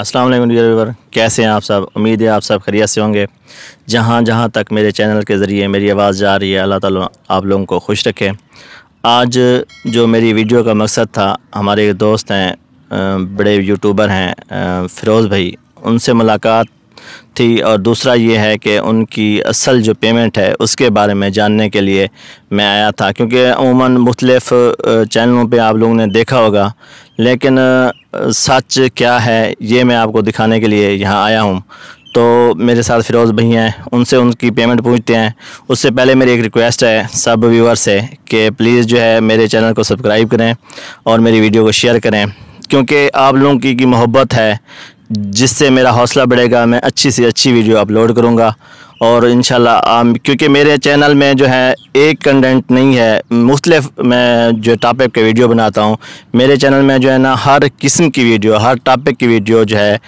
अस्सलाम वालेकुम dear viewer कैसे हैं आप सब उम्मीद है आप सब खैरियत से होंगे जहाँ जहाँ तक मेरे चैनल के ज़रिए मेरी आवाज़ जा रही है अल्लाह ताला आप लोगों को खुश रखे आज जो मेरी वीडियो का मकसद था हमारे दोस्त हैं बड़े यूट्यूबर हैं फ़िरोज़ भाई उनसे मुलाकात थी और दूसरा ये है कि उनकी असल जो पेमेंट है उसके बारे में जानने के लिए मैं आया था क्योंकि अमूमन मुख्तलफ़ चैनलों पे आप लोगों ने देखा होगा लेकिन सच क्या है ये मैं आपको दिखाने के लिए यहाँ आया हूँ तो मेरे साथ फ़िरोज़ भाई हैं उनसे उनकी पेमेंट पूछते हैं उससे पहले मेरी एक रिक्वेस्ट है सब व्यूअर से कि प्लीज़ जो है मेरे चैनल को सब्सक्राइब करें और मेरी वीडियो को शेयर करें क्योंकि आप लोगों की, की मोहब्बत है जिससे मेरा हौसला बढ़ेगा मैं अच्छी से अच्छी वीडियो अपलोड करूँगा और इन क्योंकि मेरे चैनल में जो है एक कंटेंट नहीं है मुख्तलिफ मैं जो टॉपिक के वीडियो बनाता हूँ मेरे चैनल में जो है ना हर किस्म की वीडियो हर टॉपिक की वीडियो जो है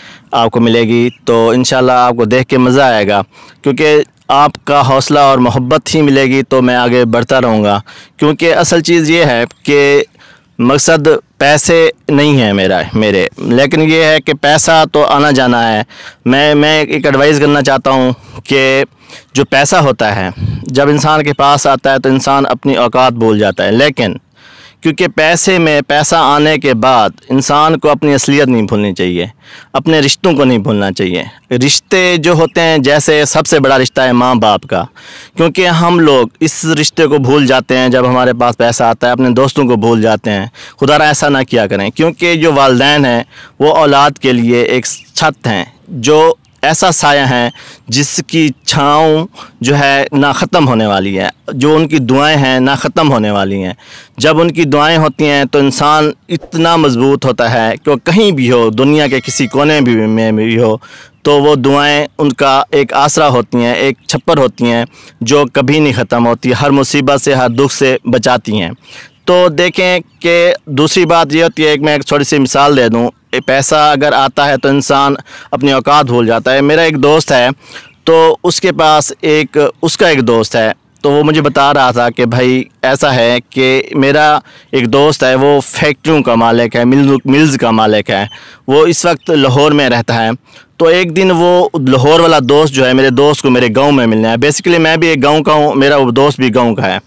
आपको मिलेगी तो इन आपको देख के मज़ा आएगा क्योंकि आपका हौसला और मोहब्बत ही मिलेगी तो मैं आगे बढ़ता रहूँगा क्योंकि असल चीज़ ये है कि मकसद पैसे नहीं हैं मेरा मेरे लेकिन ये है कि पैसा तो आना जाना है मैं मैं एक एडवाइस करना चाहता हूँ कि जो पैसा होता है जब इंसान के पास आता है तो इंसान अपनी औकात भूल जाता है लेकिन क्योंकि पैसे में पैसा आने के बाद इंसान को अपनी असलियत नहीं भूलनी चाहिए अपने रिश्तों को नहीं भूलना चाहिए रिश्ते जो होते हैं जैसे सबसे बड़ा रिश्ता है माँ बाप का क्योंकि हम लोग इस रिश्ते को भूल जाते हैं जब हमारे पास पैसा आता है अपने दोस्तों को भूल जाते हैं खुदा ऐसा ना किया करें क्योंकि जो वालदेन हैं वो औलाद के लिए एक छत हैं जो ऐसा साया है जिसकी छाँव जो है ना ख़त्म होने वाली है जो उनकी दुआएं हैं ना ख़त्म होने वाली हैं जब उनकी दुआएं होती हैं तो इंसान इतना मज़बूत होता है कि वो कहीं भी हो दुनिया के किसी कोने भी में भी हो तो वो दुआएं उनका एक आसरा होती हैं एक छप्पर होती हैं जो कभी नहीं ख़त्म होती हर मुसीबत से हर दुख से बचाती हैं तो देखें कि दूसरी बात ये होती है कि मैं एक छोटी सी मिसाल दे दूं पैसा अगर आता है तो इंसान अपनी औकात भूल जाता है मेरा एक दोस्त है तो उसके पास एक उसका एक दोस्त है तो वो मुझे बता रहा था कि भाई ऐसा है कि मेरा एक दोस्त है वो फैक्ट्रियों का मालिक है मिल मिल्स का मालिक है वो इस वक्त लाहौर में रहता है तो एक दिन वो लाहौर वाला दोस्त जो है मेरे दोस्त को मेरे गांव में मिलने आया बेसिकली मैं भी एक गांव का हूँ मेरा वो दोस्त भी गांव का है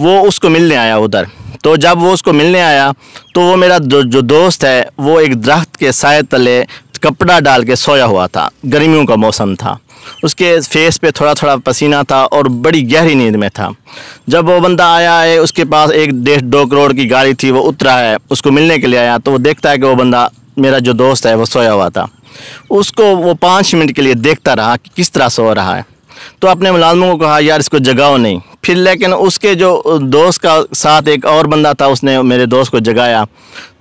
वो उसको मिलने आया उधर तो जब वो उसको मिलने आया तो वो मेरा जो, जो दोस्त है वो एक दरख्त के साय तले कपड़ा डाल के सोया हुआ था गर्मियों का मौसम था उसके फेस पे थोड़ा थोड़ा पसीना था और बड़ी गहरी नींद में था जब वो बंदा आया है उसके पास एक डेढ़ दो करोड़ की गाड़ी थी वो उतरा है उसको मिलने के लिए आया तो वो देखता है कि वो बंदा मेरा जो दोस्त है वो सोया हुआ था उसको वो पाँच मिनट के लिए देखता रहा कि किस तरह सो रहा है तो अपने मुलाजमों को कहा यार इसको जगाओ नहीं फिर लेकिन उसके जो दोस्त का साथ एक और बंदा था उसने मेरे दोस्त को जगाया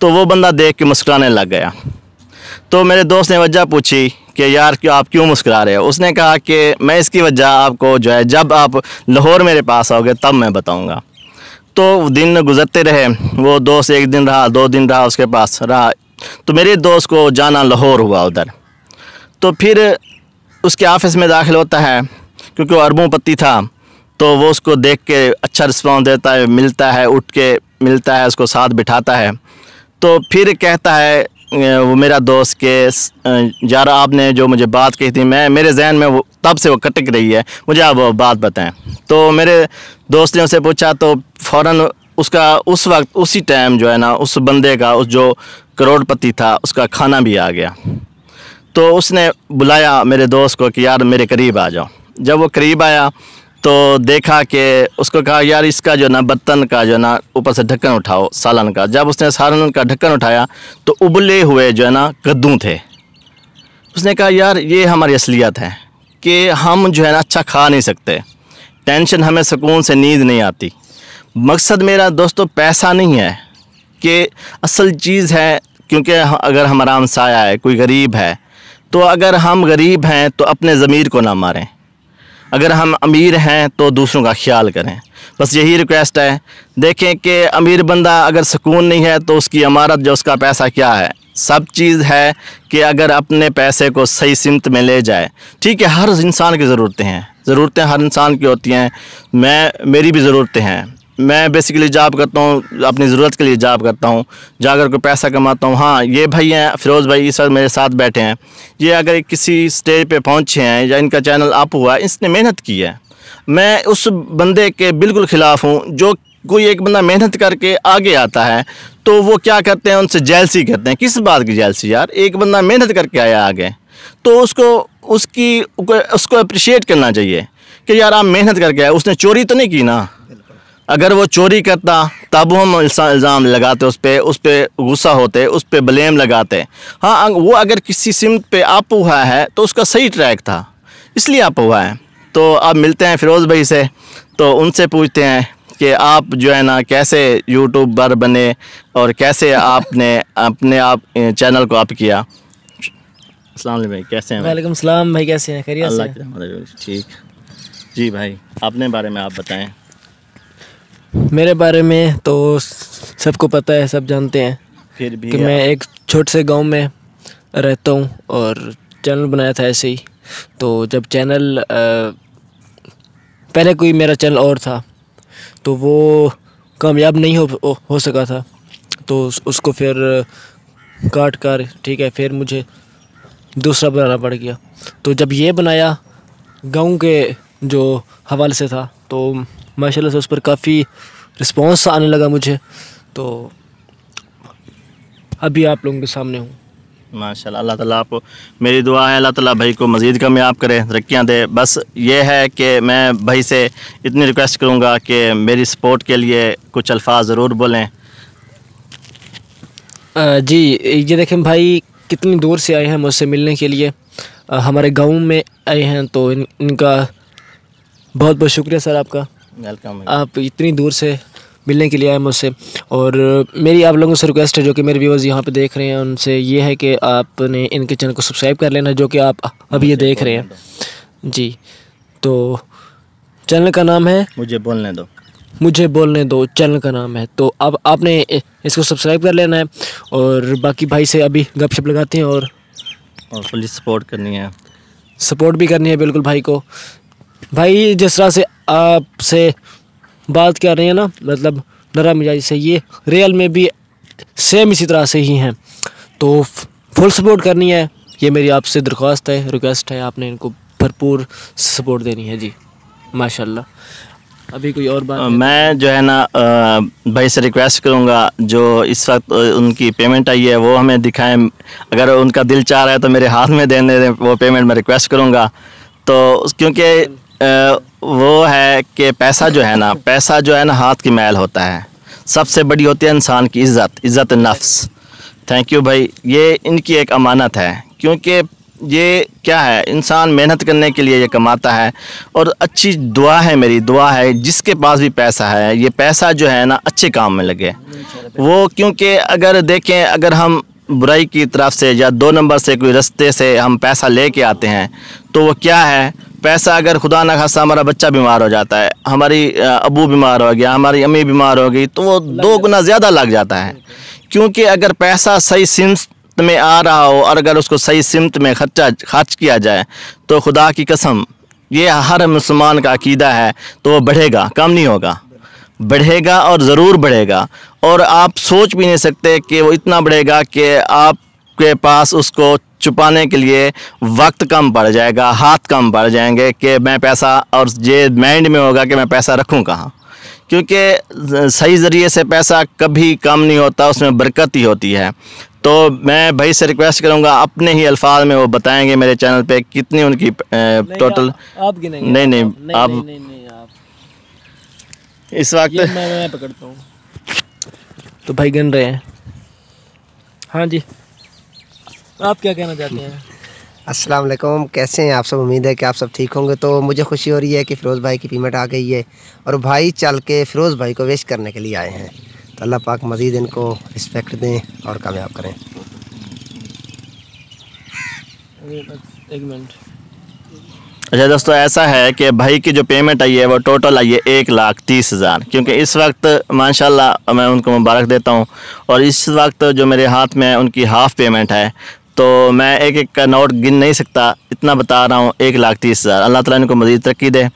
तो वो बंदा देख के मुस्कराने लग गया तो मेरे दोस्त ने वजह पूछी कि यार क्यों आप क्यों मुस्करा रहे हो उसने कहा कि मैं इसकी वजह आपको जो है जब आप लाहौर मेरे पास आओगे तब मैं बताऊँगा तो दिन गुजरते रहे वो दोस्त एक दिन रहा दो दिन रहा उसके पास रहा तो मेरे दोस्त को जाना लाहौर हुआ उधर तो फिर उसके ऑफिस में दाखिल होता है क्योंकि वो अरबों पत्ती था तो वो उसको देख के अच्छा रिस्पॉन्स देता है मिलता है उठ के मिलता है उसको साथ बिठाता है तो फिर कहता है वो मेरा दोस्त के यार आपने जो मुझे बात कही थी मैं मेरे जहन में वो तब से वो कटक रही है मुझे आप बात बताएं तो मेरे दोस्त ने उसे पूछा तो फ़ौर उसका उस वक्त उसी टाइम जो है ना उस बंदे का उस जो करोड़पति था उसका खाना भी आ गया तो उसने बुलाया मेरे दोस्त को कि यार मेरे करीब आ जाओ जब वो करीब आया तो देखा कि उसको कहा यार इसका जो ना बर्तन का जो ना ऊपर से ढक्कन उठाओ सालन का जब उसने सालन का ढक्कन उठाया तो उबले हुए जो है ना कद्दू थे उसने कहा यार ये हमारी असलियत है कि हम जो है ना अच्छा खा नहीं सकते टेंशन हमें सुकून से नींद नहीं आती मकसद मेरा दोस्तों पैसा नहीं है कि असल चीज़ है क्योंकि अगर हमारा हमसाया है कोई गरीब है तो अगर हम गरीब हैं तो अपने ज़मीर को ना मारें अगर हम अमीर हैं तो दूसरों का ख्याल करें बस यही रिक्वेस्ट है देखें कि अमीर बंदा अगर सुकून नहीं है तो उसकी इमारत जो उसका पैसा क्या है सब चीज़ है कि अगर अपने पैसे को सही सिमत में ले जाए ठीक है हर इंसान की ज़रूरतें हैं ज़रूरतें हर इंसान की होती हैं मैं मेरी भी ज़रूरतें हैं मैं बेसिकली जॉब करता हूँ अपनी ज़रूरत के लिए जॉब करता हूँ जाकर कोई पैसा कमाता हूँ हाँ ये भाई हैं फिरोज़ भाई इस वक्त मेरे साथ बैठे हैं ये अगर किसी स्टेज पे पहुँचे हैं या इनका चैनल अप हुआ है इसने मेहनत की है मैं उस बंदे के बिल्कुल ख़िलाफ़ हूँ जो कोई एक बंदा मेहनत करके आगे आता है तो वो क्या करते हैं उनसे जैलसी करते हैं किस बात की जैलसी यार एक बंदा मेहनत करके आया आगे तो उसको उसकी उसको अप्रिशिएट करना चाहिए कि यार आप मेहनत करके आए उसने चोरी तो नहीं की ना अगर वो चोरी करता तब हम इल्ज़ाम लगाते उस पर उस पर गुस्सा होते उस पर ब्लेम लगाते हाँ वो अगर किसी सिमत पे आप हुआ है तो उसका सही ट्रैक था इसलिए आप हुआ है तो आप मिलते हैं फिरोज़ भाई से तो उनसे पूछते हैं कि आप जो है ना कैसे यूट्यूबर बने और कैसे आपने अपने आप चैनल को आप किया अस्सलाम भाई कैसे हैं वालेकुम सलाम भाई कैसे हैं खैरियत ठीक जी भाई अपने बारे में आप बताएं मेरे बारे में तो सबको पता है सब जानते हैं फिर भी कि मैं एक छोटे से गांव में रहता हूँ और चैनल बनाया था ऐसे ही तो जब चैनल आ, पहले कोई मेरा चैनल और था तो वो कामयाब नहीं हो हो सका था तो उस, उसको फिर काट कर ठीक है फिर मुझे दूसरा बनाना पड़ गया तो जब ये बनाया गांव के जो हवाले से था तो माशाल्लाह से उस पर काफ़ी रिस्पॉन्स आने लगा मुझे तो अभी आप लोगों के सामने हूँ माशा अल्लाह ताला आपको मेरी दुआ है अल्लाह ताला भाई को मज़ीद कामयाब करे तरक्याँ दे बस ये है कि मैं भाई से इतनी रिक्वेस्ट करूँगा कि मेरी सपोर्ट के लिए कुछ अल्फाज ज़रूर बोलें जी ये देखें भाई कितनी दूर से आए हैं मुझसे मिलने के लिए हमारे गांव में आए हैं तो इन, इनका बहुत बहुत शुक्रिया सर आपका वेलकम आप इतनी दूर से मिलने के लिए आए मुझसे और मेरी आप लोगों से रिक्वेस्ट है जो कि मेरे व्यूवर्स यहाँ पे देख रहे हैं उनसे ये है कि आपने इनके चैनल को सब्सक्राइब कर लेना जो कि आप अभी ये देख रहे हैं जी तो चैनल का नाम है मुझे बोलने दो मुझे बोलने दो चैनल का नाम है तो अब आपने इसको सब्सक्राइब कर लेना है और बाकी भाई से अभी गपशप लगाते हैं और और फुली सपोर्ट करनी है सपोर्ट भी करनी है बिल्कुल भाई को भाई जिस तरह से आपसे बात कर रहे हैं ना मतलब नरम मिजाज से ये रियल में भी सेम इसी तरह से ही हैं तो फुल सपोर्ट करनी है ये मेरी आपसे दरख्वास्त है रिक्वेस्ट है आपने इनको भरपूर सपोर्ट देनी है जी माशाल्लाह अभी कोई और बात मैं जो है ना भाई से रिक्वेस्ट करूँगा जो इस वक्त उनकी पेमेंट आई है वो हमें दिखाएं अगर उनका दिल चाह रहा है तो मेरे हाथ में देने दें वो पेमेंट मैं रिक्वेस्ट करूँगा तो क्योंकि वो है कि पैसा जो है ना पैसा जो है ना हाथ की मैल होता है सबसे बड़ी होती है इंसान की इज़्ज़त इज़्ज़त नफ्स थैंक यू भाई ये इनकी एक अमानत है क्योंकि ये क्या है इंसान मेहनत करने के लिए ये कमाता है और अच्छी दुआ है मेरी दुआ है जिसके पास भी पैसा है ये पैसा जो है ना अच्छे काम में लगे वो क्योंकि अगर देखें अगर हम बुराई की तरफ से या दो नंबर से कोई रस्ते से हम पैसा ले आते हैं तो वो क्या है पैसा अगर खुदा ना खासा हमारा बच्चा बीमार हो जाता है हमारी अबू बीमार हो गया हमारी अम्मी बीमार हो गई तो वो दो गुना ज़्यादा लग जाता है क्योंकि अगर पैसा सही सिमत में आ रहा हो और अगर उसको सही सिमत में खर्चा खर्च किया जाए तो खुदा की कसम ये हर मुसलमान का अकीदा है तो वो बढ़ेगा कम नहीं होगा बढ़ेगा और ज़रूर बढ़ेगा और आप सोच भी नहीं सकते कि वो इतना बढ़ेगा कि आपके पास उसको छुपाने के लिए वक्त कम पड़ जाएगा हाथ कम पड़ जाएंगे कि मैं पैसा और ये माइंड में होगा कि मैं पैसा रखूँ कहाँ क्योंकि सही ज़रिए से पैसा कभी कम नहीं होता उसमें बरकत ही होती है तो मैं भाई से रिक्वेस्ट करूंगा अपने ही अल्फाज में वो बताएंगे मेरे चैनल पे कितनी उनकी टोटल आप, आप नहीं नहीं, नहीं, नहीं, आप, नहीं, नहीं, नहीं आप इस वक्त मैं, मैं पकड़ता हूँ तो भाई गिन रहे हैं हाँ जी तो आप क्या कहना चाहते हैं अस्सलाम वालेकुम कैसे हैं आप सब उम्मीद है कि आप सब ठीक होंगे तो मुझे खुशी हो रही है कि फ़िरोज़ भाई की पेमेंट आ गई है और भाई चल के फ़िरोज़ भाई को वेस्ट करने के लिए आए हैं तो अल्लाह पाक मज़ीद इनको रिस्पेक्ट दें और कामयाब करें एक मिनट अच्छा दोस्तों ऐसा है कि भाई की जो पेमेंट आई है वो टोटल आई है एक लाख तीस हज़ार क्योंकि इस वक्त माशाल्लाह मैं उनको मुबारक देता हूँ और इस वक्त जो मेरे हाथ में है उनकी हाफ़ पेमेंट है तो मैं एक एक का नोट गिन नहीं सकता इतना बता रहा हूँ एक लाख तीस हज़ार अल्लाह ताला इनको मज़ीद तरक्की दे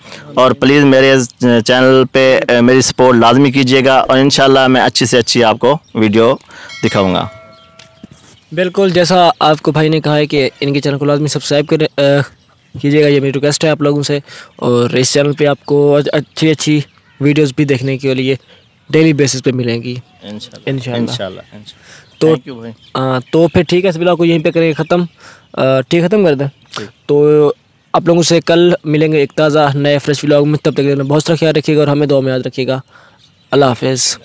और प्लीज़ मेरे चैनल पे मेरी सपोर्ट लाजमी कीजिएगा और इन मैं अच्छी से अच्छी आपको वीडियो दिखाऊँगा बिल्कुल जैसा आपको भाई ने कहा है कि इनके चैनल को लाजमी सब्सक्राइब कर कीजिएगा ये मेरी रिक्वेस्ट है आप लोगों से और इस चैनल पर आपको अच्छी अच्छी वीडियोज़ भी देखने के लिए डेली बेसिस पर मिलेंगी इंशाल्लाह इंशाल्लाह तो आ, तो फिर ठीक है इस ब्लॉग को यहीं पे करेंगे ख़त्म ठीक ख़त्म कर दें तो आप लोगों से कल मिलेंगे एक ताज़ा नए फ्रेश ब्लॉग में तब तक बहुत सारा ख्याल रखिएगा और हमें दो में याद रखिएगा अल्लाह हाफिज़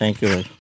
थैंक यू भाई